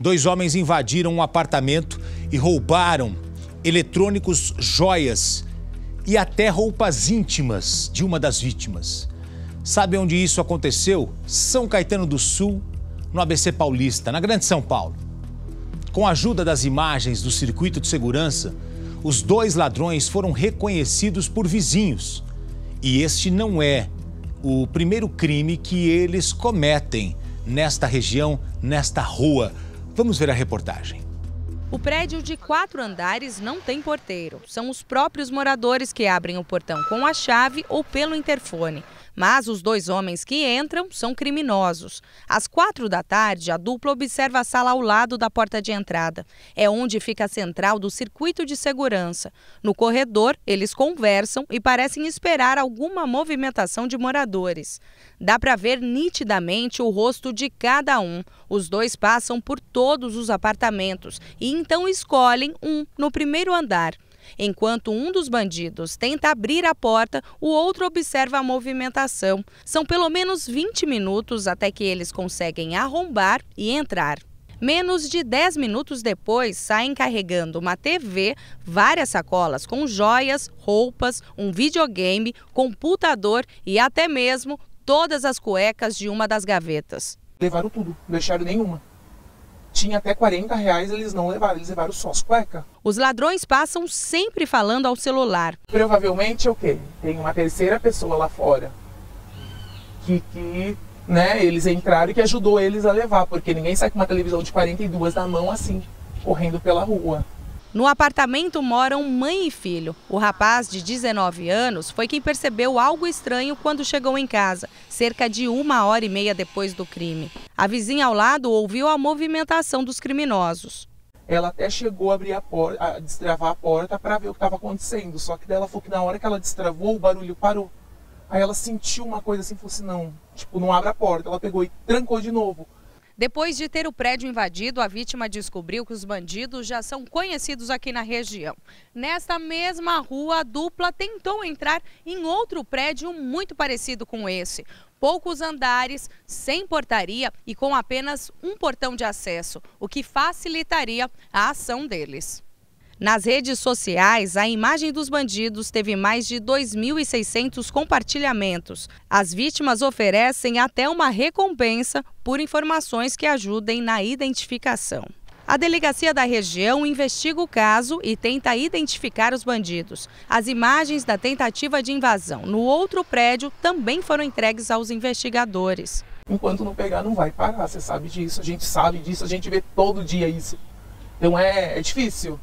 dois homens invadiram um apartamento e roubaram eletrônicos, joias e até roupas íntimas de uma das vítimas. Sabe onde isso aconteceu? São Caetano do Sul, no ABC Paulista, na Grande São Paulo. Com a ajuda das imagens do circuito de segurança, os dois ladrões foram reconhecidos por vizinhos. E este não é o primeiro crime que eles cometem nesta região, nesta rua. Vamos ver a reportagem. O prédio de quatro andares não tem porteiro. São os próprios moradores que abrem o portão com a chave ou pelo interfone. Mas os dois homens que entram são criminosos. Às quatro da tarde, a dupla observa a sala ao lado da porta de entrada. É onde fica a central do circuito de segurança. No corredor, eles conversam e parecem esperar alguma movimentação de moradores. Dá para ver nitidamente o rosto de cada um. Os dois passam por todos os apartamentos e então escolhem um no primeiro andar. Enquanto um dos bandidos tenta abrir a porta, o outro observa a movimentação. São pelo menos 20 minutos até que eles conseguem arrombar e entrar. Menos de 10 minutos depois, saem carregando uma TV, várias sacolas com joias, roupas, um videogame, computador e até mesmo todas as cuecas de uma das gavetas. Levaram tudo, não deixaram nenhuma tinha até 40 reais, eles não levaram, eles levaram só as cuecas. Os ladrões passam sempre falando ao celular. Provavelmente é o quê? Tem uma terceira pessoa lá fora que, que né, eles entraram e que ajudou eles a levar, porque ninguém sai com uma televisão de 42 na mão assim, correndo pela rua. No apartamento moram mãe e filho. O rapaz de 19 anos foi quem percebeu algo estranho quando chegou em casa, cerca de uma hora e meia depois do crime. A vizinha ao lado ouviu a movimentação dos criminosos. Ela até chegou a abrir a porta, a destravar a porta para ver o que estava acontecendo. Só que dela falou que na hora que ela destravou, o barulho parou. Aí ela sentiu uma coisa assim, falou assim, não, tipo, não abre a porta. Ela pegou e trancou de novo. Depois de ter o prédio invadido, a vítima descobriu que os bandidos já são conhecidos aqui na região. Nesta mesma rua, a dupla tentou entrar em outro prédio muito parecido com esse poucos andares, sem portaria e com apenas um portão de acesso, o que facilitaria a ação deles. Nas redes sociais, a imagem dos bandidos teve mais de 2.600 compartilhamentos. As vítimas oferecem até uma recompensa por informações que ajudem na identificação. A delegacia da região investiga o caso e tenta identificar os bandidos. As imagens da tentativa de invasão no outro prédio também foram entregues aos investigadores. Enquanto não pegar, não vai parar. Você sabe disso, a gente sabe disso, a gente vê todo dia isso. Então é, é difícil.